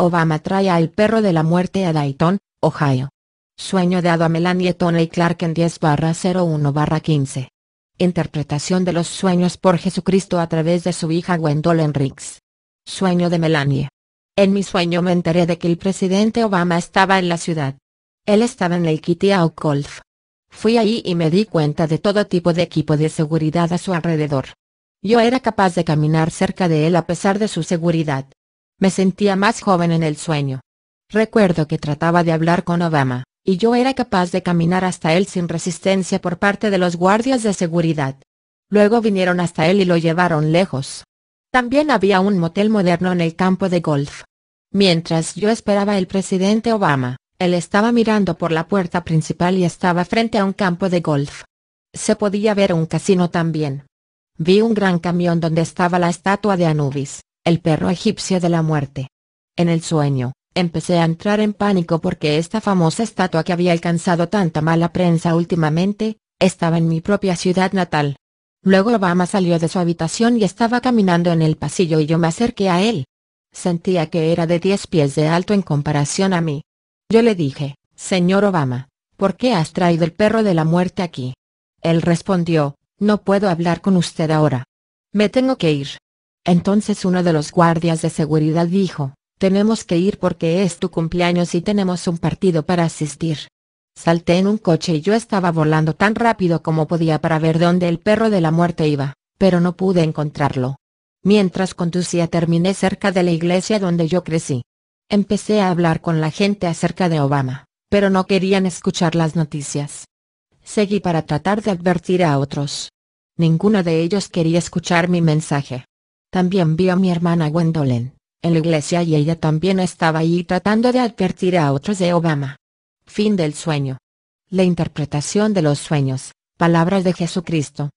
Obama trae al perro de la muerte a Dayton, Ohio. Sueño dado a Melanie Tony Clark en 10-01-15. Interpretación de los sueños por Jesucristo a través de su hija Gwendolyn Riggs. Sueño de Melanie. En mi sueño me enteré de que el presidente Obama estaba en la ciudad. Él estaba en el Kitty Golf. Fui ahí y me di cuenta de todo tipo de equipo de seguridad a su alrededor. Yo era capaz de caminar cerca de él a pesar de su seguridad. Me sentía más joven en el sueño. Recuerdo que trataba de hablar con Obama, y yo era capaz de caminar hasta él sin resistencia por parte de los guardias de seguridad. Luego vinieron hasta él y lo llevaron lejos. También había un motel moderno en el campo de golf. Mientras yo esperaba al presidente Obama, él estaba mirando por la puerta principal y estaba frente a un campo de golf. Se podía ver un casino también. Vi un gran camión donde estaba la estatua de Anubis, el perro egipcio de la muerte. En el sueño, empecé a entrar en pánico porque esta famosa estatua que había alcanzado tanta mala prensa últimamente, estaba en mi propia ciudad natal. Luego Obama salió de su habitación y estaba caminando en el pasillo y yo me acerqué a él. Sentía que era de 10 pies de alto en comparación a mí. Yo le dije, Señor Obama, ¿por qué has traído el perro de la muerte aquí? Él respondió, no puedo hablar con usted ahora. Me tengo que ir. Entonces uno de los guardias de seguridad dijo, tenemos que ir porque es tu cumpleaños y tenemos un partido para asistir. Salté en un coche y yo estaba volando tan rápido como podía para ver dónde el perro de la muerte iba, pero no pude encontrarlo. Mientras conducía terminé cerca de la iglesia donde yo crecí. Empecé a hablar con la gente acerca de Obama, pero no querían escuchar las noticias. Seguí para tratar de advertir a otros. Ninguno de ellos quería escuchar mi mensaje. También vi a mi hermana Gwendolyn, en la iglesia y ella también estaba ahí tratando de advertir a otros de Obama. Fin del sueño. La interpretación de los sueños, palabras de Jesucristo.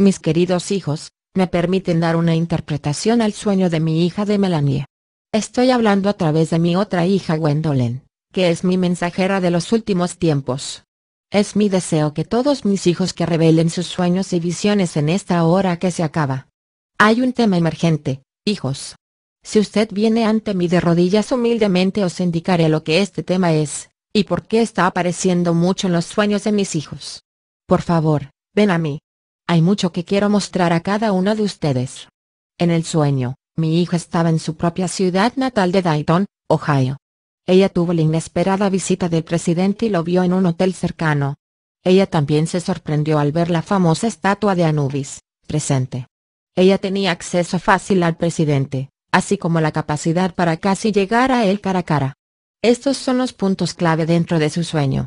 Mis queridos hijos, me permiten dar una interpretación al sueño de mi hija de Melanie. Estoy hablando a través de mi otra hija Gwendolyn, que es mi mensajera de los últimos tiempos. Es mi deseo que todos mis hijos que revelen sus sueños y visiones en esta hora que se acaba, hay un tema emergente, hijos. Si usted viene ante mí de rodillas humildemente os indicaré lo que este tema es, y por qué está apareciendo mucho en los sueños de mis hijos. Por favor, ven a mí. Hay mucho que quiero mostrar a cada uno de ustedes. En el sueño, mi hija estaba en su propia ciudad natal de Dayton, Ohio. Ella tuvo la inesperada visita del presidente y lo vio en un hotel cercano. Ella también se sorprendió al ver la famosa estatua de Anubis, presente. Ella tenía acceso fácil al presidente, así como la capacidad para casi llegar a él cara a cara. Estos son los puntos clave dentro de su sueño.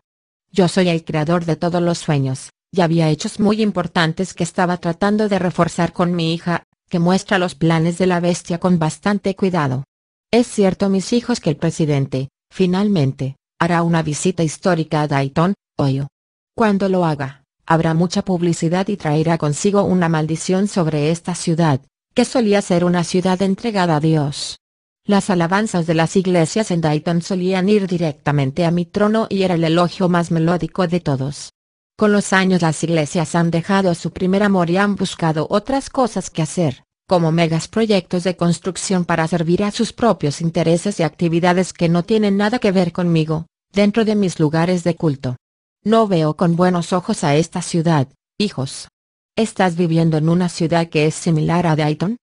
Yo soy el creador de todos los sueños, y había hechos muy importantes que estaba tratando de reforzar con mi hija, que muestra los planes de la bestia con bastante cuidado. Es cierto mis hijos que el presidente, finalmente, hará una visita histórica a Dayton, oyo Cuando lo haga, Habrá mucha publicidad y traerá consigo una maldición sobre esta ciudad, que solía ser una ciudad entregada a Dios. Las alabanzas de las iglesias en Dayton solían ir directamente a mi trono y era el elogio más melódico de todos. Con los años las iglesias han dejado su primer amor y han buscado otras cosas que hacer, como megas proyectos de construcción para servir a sus propios intereses y actividades que no tienen nada que ver conmigo, dentro de mis lugares de culto. No veo con buenos ojos a esta ciudad, hijos. ¿Estás viviendo en una ciudad que es similar a Dayton?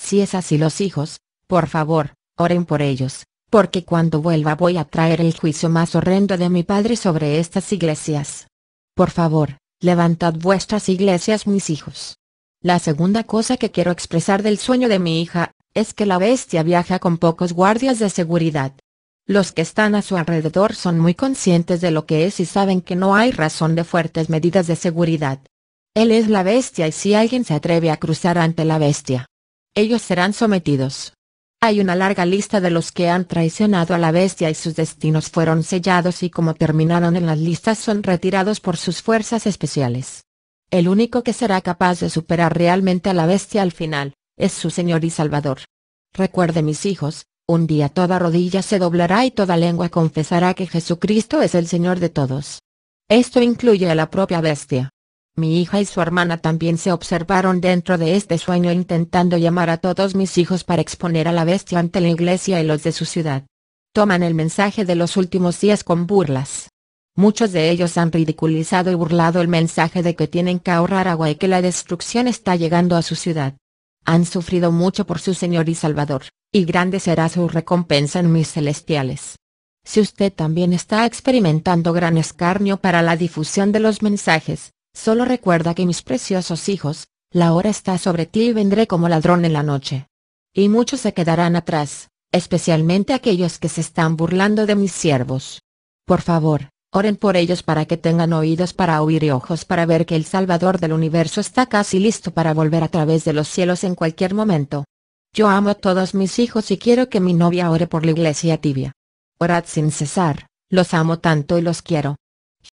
Si es así los hijos, por favor, oren por ellos, porque cuando vuelva voy a traer el juicio más horrendo de mi padre sobre estas iglesias. Por favor, levantad vuestras iglesias mis hijos. La segunda cosa que quiero expresar del sueño de mi hija, es que la bestia viaja con pocos guardias de seguridad. Los que están a su alrededor son muy conscientes de lo que es y saben que no hay razón de fuertes medidas de seguridad. Él es la bestia y si alguien se atreve a cruzar ante la bestia, ellos serán sometidos. Hay una larga lista de los que han traicionado a la bestia y sus destinos fueron sellados y como terminaron en las listas son retirados por sus fuerzas especiales. El único que será capaz de superar realmente a la bestia al final, es su Señor y Salvador. Recuerde mis hijos, un día toda rodilla se doblará y toda lengua confesará que Jesucristo es el Señor de todos. Esto incluye a la propia bestia. Mi hija y su hermana también se observaron dentro de este sueño intentando llamar a todos mis hijos para exponer a la bestia ante la iglesia y los de su ciudad. Toman el mensaje de los últimos días con burlas. Muchos de ellos han ridiculizado y burlado el mensaje de que tienen que ahorrar agua y que la destrucción está llegando a su ciudad. Han sufrido mucho por su Señor y Salvador, y grande será su recompensa en mis celestiales. Si usted también está experimentando gran escarnio para la difusión de los mensajes, solo recuerda que mis preciosos hijos, la hora está sobre ti y vendré como ladrón en la noche. Y muchos se quedarán atrás, especialmente aquellos que se están burlando de mis siervos. Por favor, oren por ellos para que tengan oídos para oír y ojos para ver que el Salvador del universo está casi listo para volver a través de los cielos en cualquier momento. Yo amo a todos mis hijos y quiero que mi novia ore por la iglesia tibia. Orad sin cesar, los amo tanto y los quiero.